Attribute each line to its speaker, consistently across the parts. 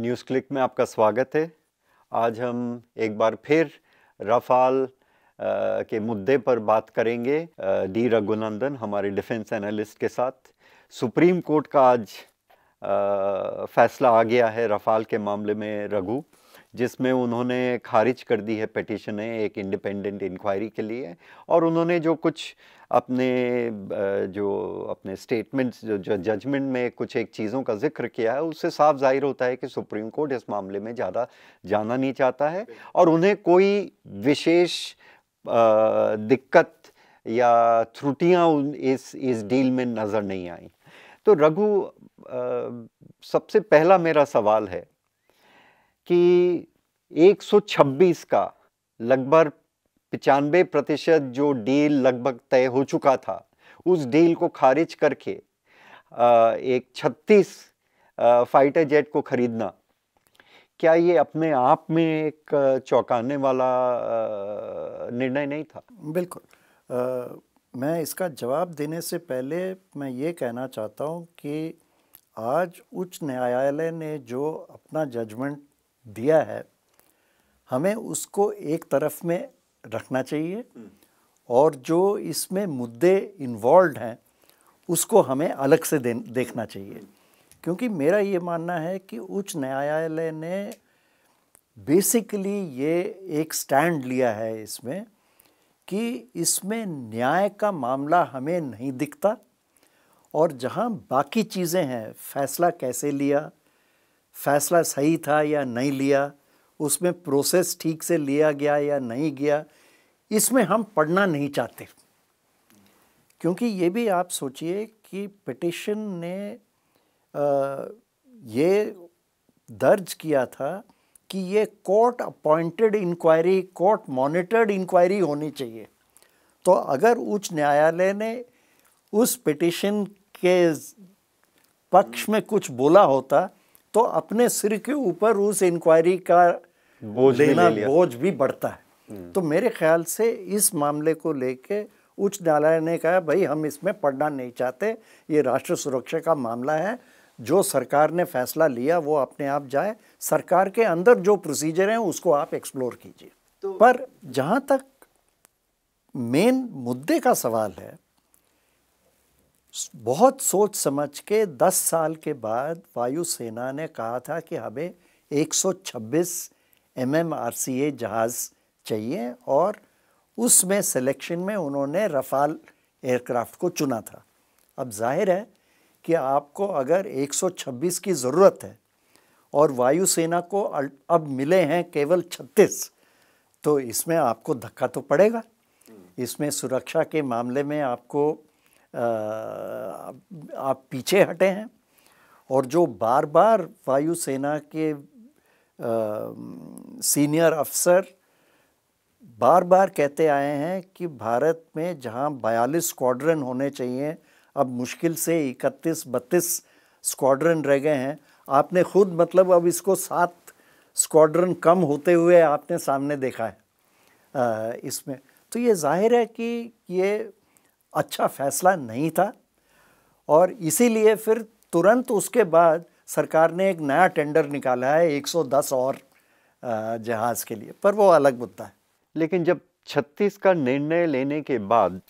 Speaker 1: News click में आपका स्वागत है आज हम एक बार फिर रफाल के मुद्दे पर बात करेंगे डी रघुनंदन हमारे डिफेंस एनालिस्ट के साथ सुप्रीम कोर्ट का आज फैसला आ गया है रफाल के मामले में रघु जिसमें उन्होंने खारिज कर दी है पटिशन है एक इंडिपेंडेंट इंक्वायरी के लिए और उन्होंने जो कुछ अपने जो अपने स्टेटमेंट्स जो जजमेंट में कुछ एक चीज़ों का जिक्र किया है उससे साफ जाहिर होता है कि सुप्रीम कोर्ट इस मामले में ज़्यादा जाना नहीं चाहता है और उन्हें कोई विशेष दिक्कत या त्रुटियाँ इस इस डील में नज़र नहीं आई तो रघु सबसे पहला मेरा सवाल है कि 126 का लगभग पचानवे प्रतिशत जो डील लगभग तय हो चुका था उस डील को खारिज करके एक 36 फाइटर जेट को खरीदना क्या ये अपने आप में एक चौंकाने वाला
Speaker 2: निर्णय नहीं था बिल्कुल मैं इसका जवाब देने से पहले मैं ये कहना चाहता हूँ कि आज उच्च न्यायालय ने जो अपना जजमेंट दिया है हमें उसको एक तरफ में रखना चाहिए और जो इसमें मुद्दे इन्वॉल्व हैं उसको हमें अलग से दे, देखना चाहिए क्योंकि मेरा ये मानना है कि उच्च न्यायालय ने बेसिकली ये एक स्टैंड लिया है इसमें कि इसमें न्याय का मामला हमें नहीं दिखता और जहाँ बाकी चीज़ें हैं फैसला कैसे लिया फैसला सही था या नहीं लिया उसमें प्रोसेस ठीक से लिया गया या नहीं गया इसमें हम पढ़ना नहीं चाहते क्योंकि ये भी आप सोचिए कि पिटिशन ने आ, ये दर्ज किया था कि ये court appointed inquiry court monitored inquiry होनी चाहिए तो अगर उच्च न्यायालय ने उस पिटिशन के पक्ष में कुछ बोला होता तो अपने सिर के ऊपर उस इंक्वायरी का बोझ लेना ले बोझ भी बढ़ता है हम्म। तो मेरे ख्याल से इस मामले को लेके उच्च न्यायालय ने कहा भाई हम इसमें पढ़ना नहीं चाहते ये राष्ट्र सुरक्षा का मामला है जो सरकार ने फैसला लिया वो अपने आप जाए सरकार के अंदर जो प्रोसीजर है उसको आप एक्सप्लोर कीजिए तो पर जहाँ तक मेन मुद्दे का सवाल है बहुत सोच समझ के 10 साल के बाद वायुसेना ने कहा था कि हमें 126 एमएमआरसीए जहाज़ चाहिए और उसमें सिलेक्शन में उन्होंने रफ़ाल एयरक्राफ्ट को चुना था अब जाहिर है कि आपको अगर 126 की ज़रूरत है और वायुसेना को अब मिले हैं केवल 36 तो इसमें आपको धक्का तो पड़ेगा इसमें सुरक्षा के मामले में आपको आप पीछे हटे हैं और जो बार बार वायुसेना के सीनियर अफसर बार बार कहते आए हैं कि भारत में जहां बयालीस स्क्वाड्रन होने चाहिए अब मुश्किल से इकतीस बत्तीस स्क्वाड्रन रह गए हैं आपने खुद मतलब अब इसको सात स्क्वाड्रन कम होते हुए आपने सामने देखा है इसमें तो ये जाहिर है कि ये अच्छा फैसला नहीं था और इसीलिए फिर तुरंत उसके बाद सरकार ने एक नया टेंडर निकाला है 110 और जहाज़ के लिए पर वो अलग मुद्दा है
Speaker 1: लेकिन जब 36 का निर्णय लेने के बाद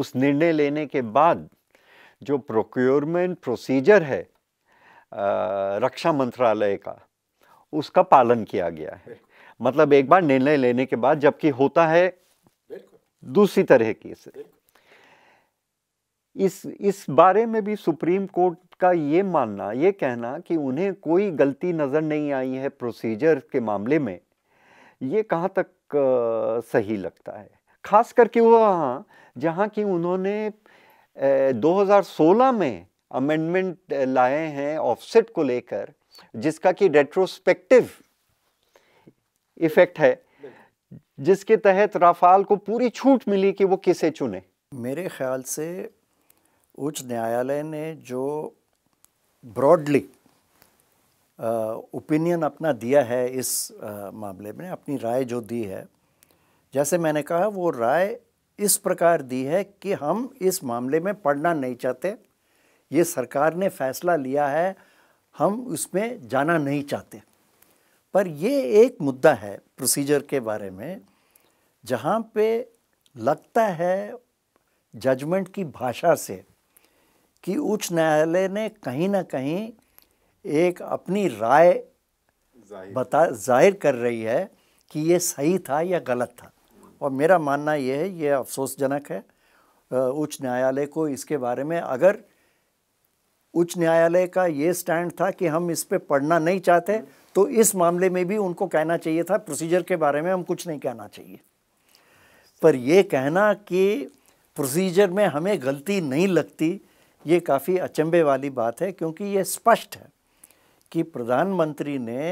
Speaker 1: उस निर्णय लेने के बाद जो प्रोक्योरमेंट प्रोसीजर है रक्षा मंत्रालय का उसका पालन किया गया है मतलब एक बार निर्णय लेने के बाद जबकि होता है दूसरी तरह की इस इस बारे में भी सुप्रीम कोर्ट का ये मानना ये कहना कि उन्हें कोई गलती नज़र नहीं आई है प्रोसीजर के मामले में ये कहाँ तक सही लगता है खास करके वहाँ जहाँ कि उन्होंने 2016 में अमेंडमेंट लाए हैं ऑफसेट को लेकर जिसका कि रेट्रोस्पेक्टिव इफेक्ट है
Speaker 2: जिसके तहत राफाल को पूरी छूट मिली कि वो किसे चुने मेरे ख्याल से उच्च न्यायालय ने जो ब्रॉडली ओपिनियन अपना दिया है इस आ, मामले में अपनी राय जो दी है जैसे मैंने कहा वो राय इस प्रकार दी है कि हम इस मामले में पढ़ना नहीं चाहते ये सरकार ने फैसला लिया है हम उसमें जाना नहीं चाहते पर ये एक मुद्दा है प्रोसीजर के बारे में जहाँ पे लगता है जजमेंट की भाषा से कि उच्च न्यायालय ने कहीं ना कहीं एक अपनी राय बता जाहिर कर रही है कि ये सही था या गलत था और मेरा मानना ये है ये अफसोसजनक है उच्च न्यायालय को इसके बारे में अगर उच्च न्यायालय का ये स्टैंड था कि हम इस पर पढ़ना नहीं चाहते तो इस मामले में भी उनको कहना चाहिए था प्रोसीजर के बारे में हम कुछ नहीं कहना चाहिए पर यह कहना कि प्रोसीजर में हमें गलती नहीं लगती ये काफ़ी अचंभे वाली बात है क्योंकि ये स्पष्ट है कि प्रधानमंत्री ने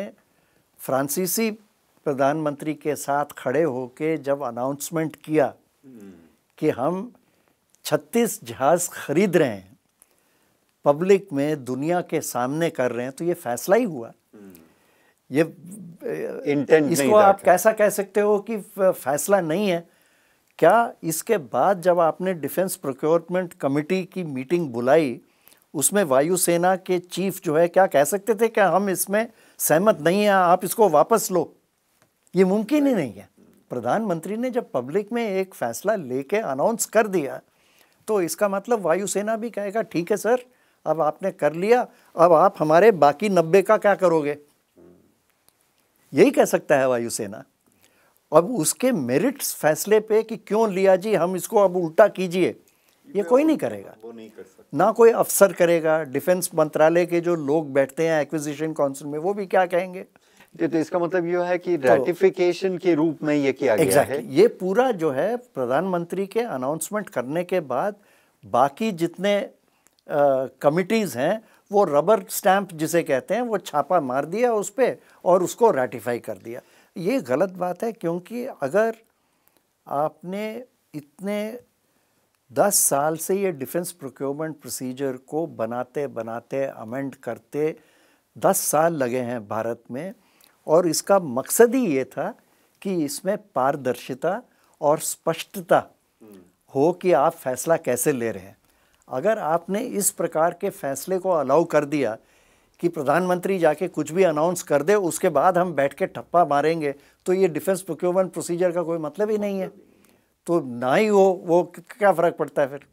Speaker 2: फ्रांसीसी प्रधानमंत्री के साथ खड़े होकर जब अनाउंसमेंट किया कि हम 36 जहाज़ ख़रीद रहे हैं पब्लिक में दुनिया के सामने कर रहे हैं तो ये फैसला ही हुआ ये इंटेंट इसको आप कैसा कह सकते हो कि फैसला नहीं है क्या इसके बाद जब आपने डिफेंस प्रोक्योरमेंट कमेटी की मीटिंग बुलाई उसमें वायुसेना के चीफ जो है क्या कह सकते थे क्या हम इसमें सहमत नहीं हैं आप इसको वापस लो ये मुमकिन ही नहीं है प्रधानमंत्री ने जब पब्लिक में एक फैसला लेके अनाउंस कर दिया तो इसका मतलब वायुसेना भी कहेगा ठीक है सर अब आपने कर लिया अब आप हमारे बाकी नब्बे का क्या करोगे यही कह सकता है वायुसेना अब उसके मेरिट्स फैसले पे कि क्यों लिया जी हम इसको अब उल्टा कीजिए ये कोई नहीं करेगा
Speaker 1: वो नहीं कर सकता
Speaker 2: ना कोई अफसर करेगा डिफेंस मंत्रालय के जो लोग बैठते हैं एक्विजिशन काउंसिल में वो भी क्या कहेंगे तो इसका मतलब यह है कि रेटिफिकेशन तो के रूप में ये किया exactly. गया है ये पूरा जो है प्रधानमंत्री के अनाउंसमेंट करने के बाद बाकी जितने कमिटीज़ हैं वो रबर स्टैंप जिसे कहते हैं वो छापा मार दिया उस पर और उसको रेटिफाई कर दिया ये गलत बात है क्योंकि अगर आपने इतने दस साल से ये डिफेंस प्रोक्योरमेंट प्रोसीजर को बनाते बनाते अमेंड करते दस साल लगे हैं भारत में और इसका मकसद ही ये था कि इसमें पारदर्शिता और स्पष्टता हो कि आप फैसला कैसे ले रहे हैं अगर आपने इस प्रकार के फैसले को अलाउ कर दिया कि प्रधानमंत्री जाके कुछ भी अनाउंस कर दे उसके बाद हम बैठ के ठप्पा मारेंगे तो ये डिफेंस प्रोक्योरमेंट प्रोसीजर का कोई मतलब ही नहीं है तो ना ही वो वो क्या फ़र्क पड़ता है फिर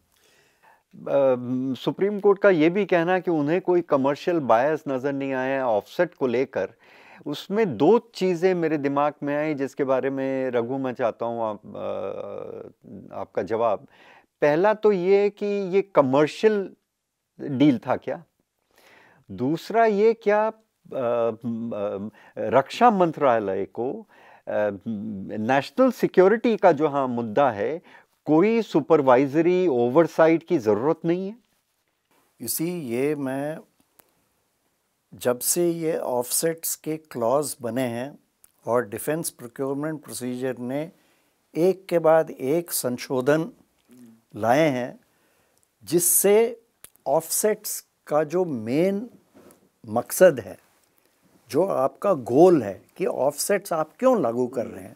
Speaker 1: सुप्रीम कोर्ट का ये भी कहना कि उन्हें कोई कमर्शियल बायस नज़र नहीं आया ऑफसेट को लेकर उसमें दो चीज़ें मेरे दिमाग में आई जिसके बारे में रघु मैं चाहता हूँ आप, आपका जवाब पहला तो ये कि ये कमर्शियल डील था क्या दूसरा ये क्या रक्षा मंत्रालय को नेशनल सिक्योरिटी का जो हाँ मुद्दा है कोई सुपरवाइजरी ओवरसाइट की
Speaker 2: ज़रूरत नहीं है इसी ये मैं जब से ये ऑफसेट्स के क्लॉज बने हैं और डिफेंस प्रोक्योरमेंट प्रोसीजर ने एक के बाद एक संशोधन लाए हैं जिससे ऑफसेट्स का जो मेन मकसद है जो आपका गोल है कि ऑफसेट्स आप क्यों लागू कर रहे हैं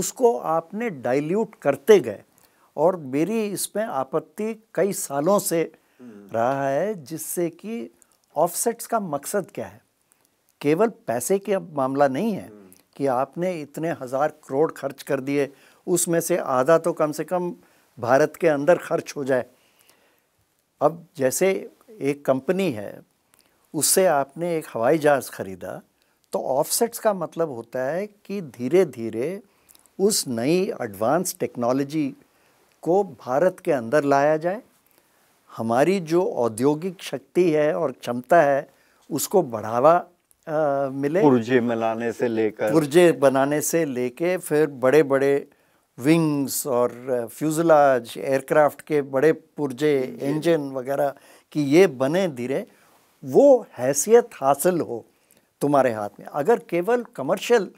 Speaker 2: उसको आपने डाइल्यूट करते गए और मेरी इसमें आपत्ति कई सालों से रहा है जिससे कि ऑफसेट्स का मकसद क्या है केवल पैसे के मामला नहीं है कि आपने इतने हज़ार करोड़ खर्च कर दिए उसमें से आधा तो कम से कम भारत के अंदर खर्च हो जाए अब जैसे एक कंपनी है उससे आपने एक हवाई जहाज़ ख़रीदा तो ऑफसेट्स का मतलब होता है कि धीरे धीरे उस नई एडवांस टेक्नोलॉजी को भारत के अंदर लाया जाए हमारी जो औद्योगिक शक्ति है और क्षमता है उसको बढ़ावा आ, मिले पुर्जे मिलाने से लेकर पुर्जे बनाने से लेके फिर बड़े बड़े विंग्स और फ्यूजलाज एयरक्राफ्ट के बड़े पुर्जे इंजन वगैरह कि ये बने धीरे वो हैसियत हासिल हो तुम्हारे हाथ में अगर केवल कमर्शियल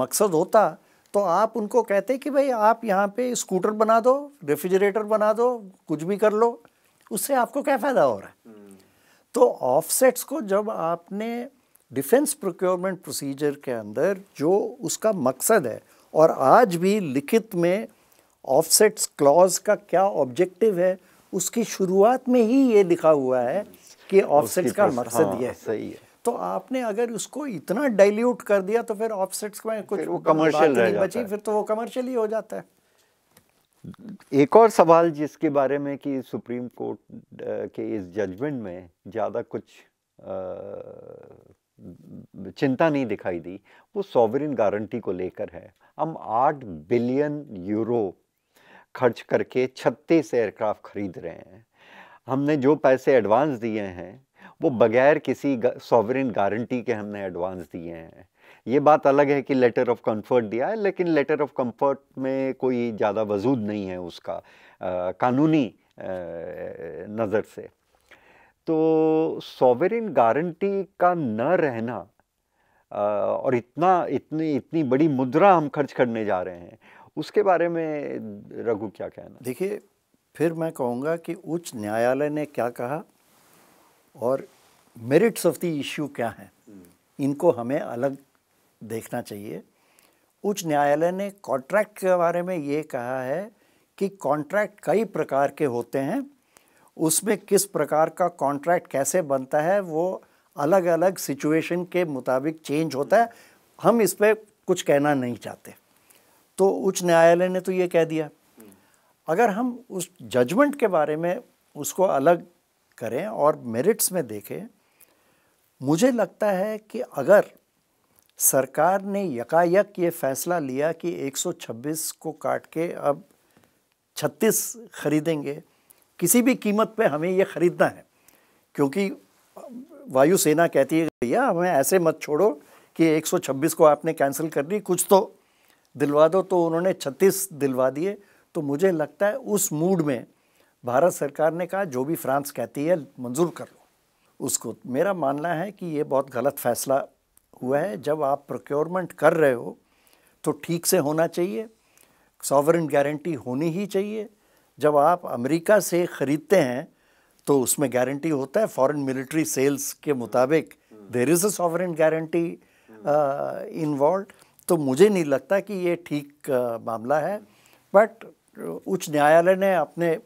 Speaker 2: मकसद होता तो आप उनको कहते कि भाई आप यहाँ पे स्कूटर बना दो रेफ्रिजरेटर बना दो कुछ भी कर लो उससे आपको क्या फ़ायदा हो रहा है हम्म। तो ऑफसेट्स को जब आपने डिफेंस प्रोक्योरमेंट प्रोसीजर के अंदर जो उसका मकसद है और आज भी लिखित में ऑफसेट्स क्लॉज का क्या ऑब्जेक्टिव है उसकी शुरुआत में ही ये लिखा हुआ है कि ऑफसेट्स का मकसद हाँ, ये सही है तो आपने अगर उसको इतना डाइल्यूट कर दिया तो फिर ऑफसेट्स में कुछ वो कमर्शियल नहीं बची फिर तो वो कमर्शियल ही हो जाता है
Speaker 1: एक और सवाल जिसके बारे में कि सुप्रीम कोर्ट के इस जजमेंट में ज़्यादा कुछ चिंता नहीं दिखाई दी वो सॉवरिन गारंटी को लेकर है हम आठ बिलियन यूरो खर्च करके छत्तीस एयरक्राफ्ट खरीद रहे हैं हमने जो पैसे एडवांस दिए हैं वो बगैर किसी सॉवरिन गारंटी के हमने एडवांस दिए हैं ये बात अलग है कि लेटर ऑफ कंफर्ट दिया है लेकिन लेटर ऑफ कंफर्ट में कोई ज़्यादा वजूद नहीं है उसका आ, कानूनी आ, नज़र से तो सॉवरिन गारंटी का न रहना आ, और इतना इतनी इतनी बड़ी मुद्रा हम खर्च
Speaker 2: करने जा रहे हैं उसके बारे में रघु क्या कहना देखिए फिर मैं कहूँगा कि उच्च न्यायालय ने क्या कहा और मेरिट्स ऑफ द इश्यू क्या हैं इनको हमें अलग देखना चाहिए उच्च न्यायालय ने कॉन्ट्रैक्ट के बारे में ये कहा है कि कॉन्ट्रैक्ट कई प्रकार के होते हैं उसमें किस प्रकार का कॉन्ट्रैक्ट कैसे बनता है वो अलग अलग सिचुएशन के मुताबिक चेंज होता है हम इस पर कुछ कहना नहीं चाहते तो उच्च न्यायालय ने तो ये कह दिया अगर हम उस जजमेंट के बारे में उसको अलग करें और मेरिट्स में देखें मुझे लगता है कि अगर सरकार ने यकायक ये फैसला लिया कि 126 को काट के अब 36 खरीदेंगे किसी भी कीमत पे हमें ये ख़रीदना है क्योंकि वायुसेना कहती है भैया हमें ऐसे मत छोड़ो कि 126 को आपने कैंसिल कर दी कुछ तो दिलवा दो तो उन्होंने 36 दिलवा दिए तो मुझे लगता है उस मूड में भारत सरकार ने कहा जो भी फ्रांस कहती है मंजूर कर लो उसको मेरा मानना है कि ये बहुत गलत फैसला हुआ है जब आप प्रोक्योरमेंट कर रहे हो तो ठीक से होना चाहिए सॉवरन गारंटी होनी ही चाहिए जब आप अमेरिका से ख़रीदते हैं तो उसमें गारंटी होता है फॉरेन मिलिट्री सेल्स के मुताबिक there is a sovereign guarantee involve तो मुझे नहीं लगता कि ये ठीक uh, मामला है बट उच्च न्यायालय ने अपने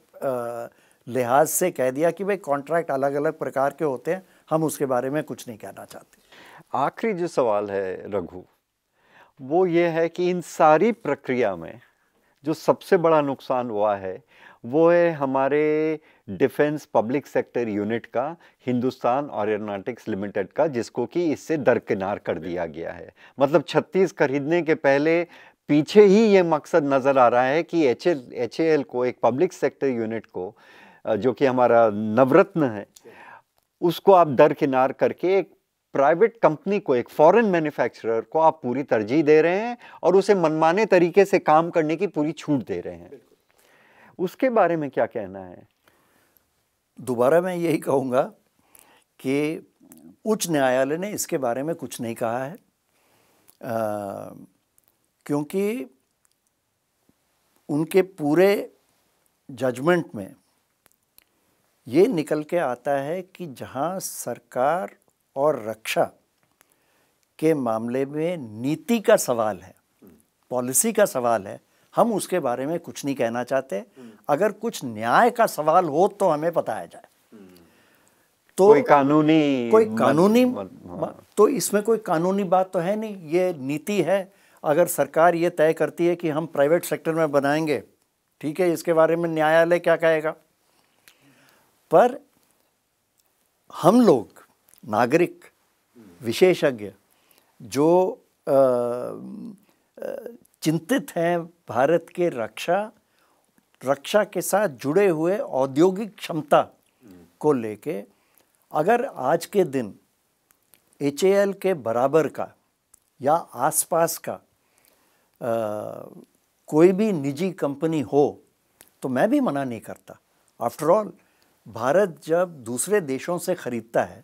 Speaker 2: लिहाज से कह दिया कि भाई कॉन्ट्रैक्ट अलग अलग प्रकार के होते हैं हम उसके बारे में कुछ नहीं कहना चाहते
Speaker 1: आखिरी जो सवाल है रघु वो ये है कि इन सारी प्रक्रिया में जो सबसे बड़ा नुकसान हुआ है वो है हमारे डिफेंस पब्लिक सेक्टर यूनिट का हिंदुस्तान एरोनॉटिक्स लिमिटेड का जिसको कि इससे दरकिनार कर दिया गया है मतलब 36 खरीदने के पहले पीछे ही ये मकसद नज़र आ रहा है कि एच एल को एक पब्लिक सेक्टर यूनिट को जो कि हमारा नवरत्न है उसको आप दरकिनार करके एक प्राइवेट कंपनी को एक फॉरेन मैन्युफैक्चरर को आप पूरी तरजीह दे रहे हैं और उसे मनमाने तरीके से काम करने की पूरी छूट दे रहे हैं उसके बारे में क्या कहना है
Speaker 2: दोबारा मैं यही कहूँगा कि उच्च न्यायालय ने इसके बारे में कुछ नहीं कहा है आ, क्योंकि उनके पूरे जजमेंट में ये निकल के आता है कि जहाँ सरकार और रक्षा के मामले में नीति का सवाल है पॉलिसी का सवाल है हम उसके बारे में कुछ नहीं कहना चाहते अगर कुछ न्याय का सवाल हो तो हमें बताया जाए
Speaker 1: तो कोई कानूनी कोई कानूनी मत, मत,
Speaker 2: तो इसमें कोई कानूनी बात तो है नहीं ये नीति है अगर सरकार ये तय करती है कि हम प्राइवेट सेक्टर में बनाएंगे ठीक है इसके बारे में न्यायालय क्या कहेगा पर हम लोग नागरिक विशेषज्ञ जो चिंतित हैं भारत के रक्षा रक्षा के साथ जुड़े हुए औद्योगिक क्षमता को लेके अगर आज के दिन एच के बराबर का या आसपास का कोई भी निजी कंपनी हो तो मैं भी मना नहीं करता आफ्टरऑल भारत जब दूसरे देशों से ख़रीदता है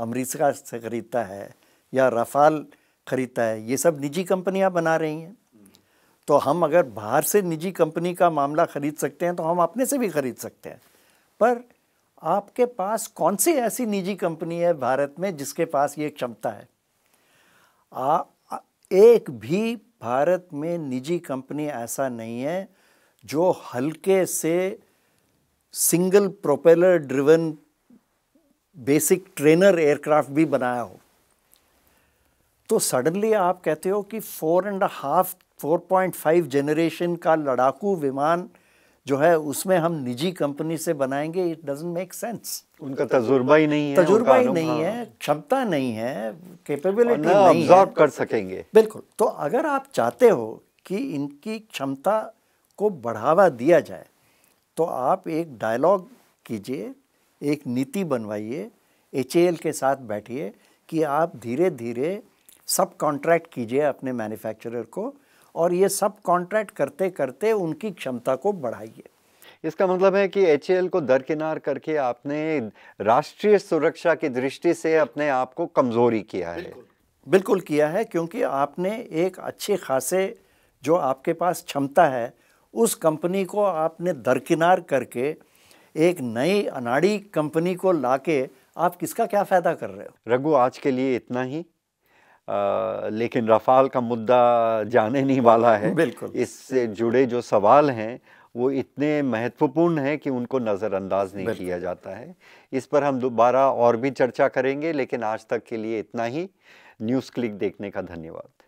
Speaker 2: अमरीका से ख़रीदता है या रफ़ाल ख़रीदता है ये सब निजी कंपनियां बना रही हैं तो हम अगर बाहर से निजी कंपनी का मामला ख़रीद सकते हैं तो हम अपने से भी ख़रीद सकते हैं पर आपके पास कौन सी ऐसी निजी कंपनी है भारत में जिसके पास ये क्षमता है आ, एक भी भारत में निजी कंपनी ऐसा नहीं है जो हल्के से single propeller driven basic trainer aircraft भी बनाया हो तो सडनली आप कहते हो कि four and half four point five generation का लड़ाकू विमान जो है उसमें हम निजी कंपनी से बनाएंगे इट डजेंट मेक सेंस उनका तजुर्बा ही नहीं है तजुर्बा ही नहीं हाँ। है क्षमता नहीं है कैपेबिलिटी नहीं है कर सकेंगे बिल्कुल तो अगर आप चाहते हो कि इनकी क्षमता को बढ़ावा दिया जाए तो आप एक डायलॉग कीजिए एक नीति बनवाइए एच के साथ बैठिए कि आप धीरे धीरे सब कॉन्ट्रैक्ट कीजिए अपने मैन्युफैक्चरर को और ये सब कॉन्ट्रैक्ट करते करते उनकी क्षमता को बढ़ाइए इसका मतलब है कि एच
Speaker 1: को दरकिनार करके आपने राष्ट्रीय सुरक्षा की दृष्टि से अपने आप को
Speaker 2: कमज़ोरी किया है बिल्कुल, बिल्कुल किया है क्योंकि आपने एक अच्छे खासे जो आपके पास क्षमता है उस कंपनी को आपने दरकिनार करके एक नई अनाड़ी कंपनी को लाके आप किसका क्या फ़ायदा कर रहे हो रघु आज
Speaker 1: के लिए इतना ही आ, लेकिन रफाल का मुद्दा जाने नहीं वाला है बिल्कुल इससे जुड़े जो सवाल हैं वो इतने महत्वपूर्ण हैं कि उनको नज़रअंदाज नहीं किया जाता है इस पर हम दोबारा और भी चर्चा करेंगे लेकिन आज तक के
Speaker 2: लिए इतना ही न्यूज़ क्लिक देखने का धन्यवाद